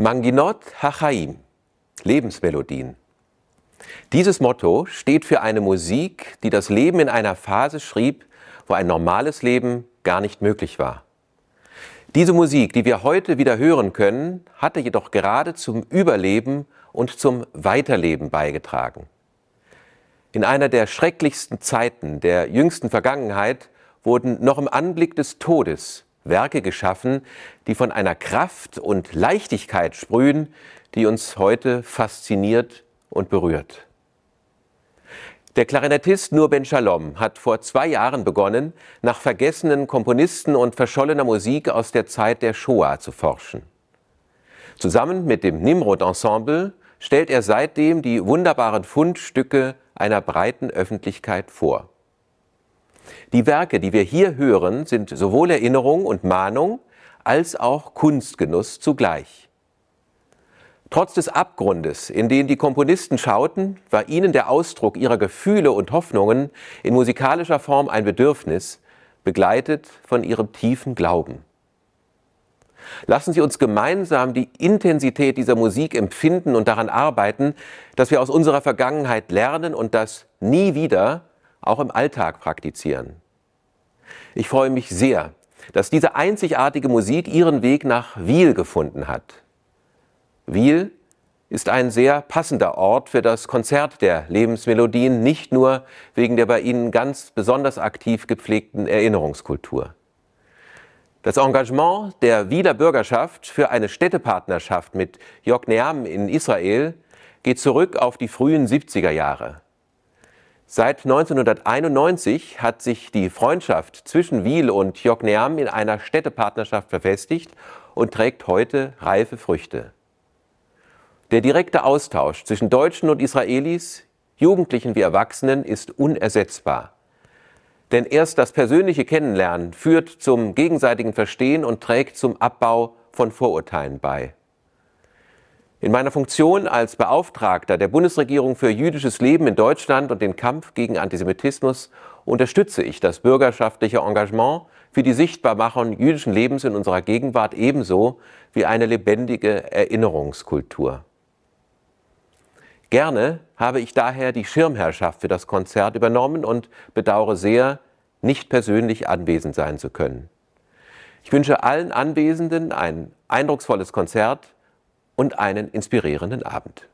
Manginot Hachaim, Lebensmelodien. Dieses Motto steht für eine Musik, die das Leben in einer Phase schrieb, wo ein normales Leben gar nicht möglich war. Diese Musik, die wir heute wieder hören können, hatte jedoch gerade zum Überleben und zum Weiterleben beigetragen. In einer der schrecklichsten Zeiten der jüngsten Vergangenheit wurden noch im Anblick des Todes Werke geschaffen, die von einer Kraft und Leichtigkeit sprühen, die uns heute fasziniert und berührt. Der Klarinettist Nur Ben Shalom hat vor zwei Jahren begonnen, nach vergessenen Komponisten und verschollener Musik aus der Zeit der Shoah zu forschen. Zusammen mit dem Nimrod-Ensemble stellt er seitdem die wunderbaren Fundstücke einer breiten Öffentlichkeit vor. Die Werke, die wir hier hören, sind sowohl Erinnerung und Mahnung als auch Kunstgenuss zugleich. Trotz des Abgrundes, in den die Komponisten schauten, war ihnen der Ausdruck ihrer Gefühle und Hoffnungen in musikalischer Form ein Bedürfnis, begleitet von ihrem tiefen Glauben. Lassen Sie uns gemeinsam die Intensität dieser Musik empfinden und daran arbeiten, dass wir aus unserer Vergangenheit lernen und das nie wieder auch im Alltag praktizieren. Ich freue mich sehr, dass diese einzigartige Musik ihren Weg nach Wiel gefunden hat. Wiel ist ein sehr passender Ort für das Konzert der Lebensmelodien, nicht nur wegen der bei Ihnen ganz besonders aktiv gepflegten Erinnerungskultur. Das Engagement der Wieler Bürgerschaft für eine Städtepartnerschaft mit Jokneam in Israel geht zurück auf die frühen 70er Jahre. Seit 1991 hat sich die Freundschaft zwischen Wiel und Jokneam in einer Städtepartnerschaft verfestigt und trägt heute reife Früchte. Der direkte Austausch zwischen Deutschen und Israelis, Jugendlichen wie Erwachsenen, ist unersetzbar. Denn erst das persönliche Kennenlernen führt zum gegenseitigen Verstehen und trägt zum Abbau von Vorurteilen bei. In meiner Funktion als Beauftragter der Bundesregierung für jüdisches Leben in Deutschland und den Kampf gegen Antisemitismus unterstütze ich das bürgerschaftliche Engagement für die Sichtbarmachung jüdischen Lebens in unserer Gegenwart ebenso wie eine lebendige Erinnerungskultur. Gerne habe ich daher die Schirmherrschaft für das Konzert übernommen und bedauere sehr, nicht persönlich anwesend sein zu können. Ich wünsche allen Anwesenden ein eindrucksvolles Konzert und einen inspirierenden Abend.